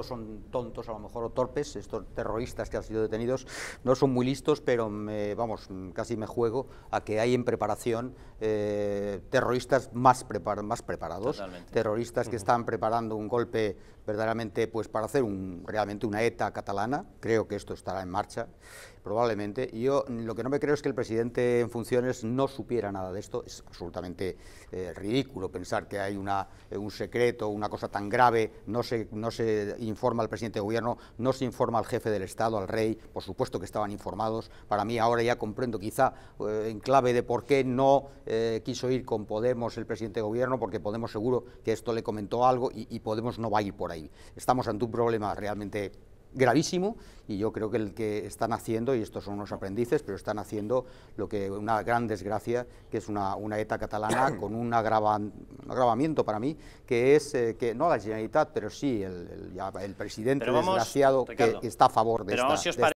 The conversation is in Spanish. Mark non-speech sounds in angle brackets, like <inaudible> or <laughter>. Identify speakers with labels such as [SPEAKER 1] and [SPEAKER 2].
[SPEAKER 1] son tontos a lo mejor o torpes, estos terroristas que han sido detenidos no son muy listos, pero vamos, casi me juego a que hay en preparación eh, terroristas más, preparados, terroristas que están preparando un golpe verdaderamente pues para hacer un, realmente una ETA catalana, creo que esto estará en marcha, probablemente. yo lo que no me creo es que el presidente en funciones no supiera nada de esto, es absolutamente eh, ridículo pensar que hay una, eh, un secreto, una cosa tan grave, no se, no se informa al presidente de gobierno, no se informa al jefe del Estado, al rey, por supuesto que estaban informados, para mí ahora ya comprendo quizá eh, en clave de por qué no quiso ir con Podemos el presidente de gobierno, porque Podemos seguro que esto le comentó algo y, y Podemos no va a ir por Estamos ante un problema realmente gravísimo y yo creo que el que están haciendo, y estos son unos aprendices, pero están haciendo lo que una gran desgracia, que es una, ETA catalana <coughs> con un, agravamiento para mí, que es eh, que no la Generalitat, pero sí el, presidente desgraciado que, está a favor de esta...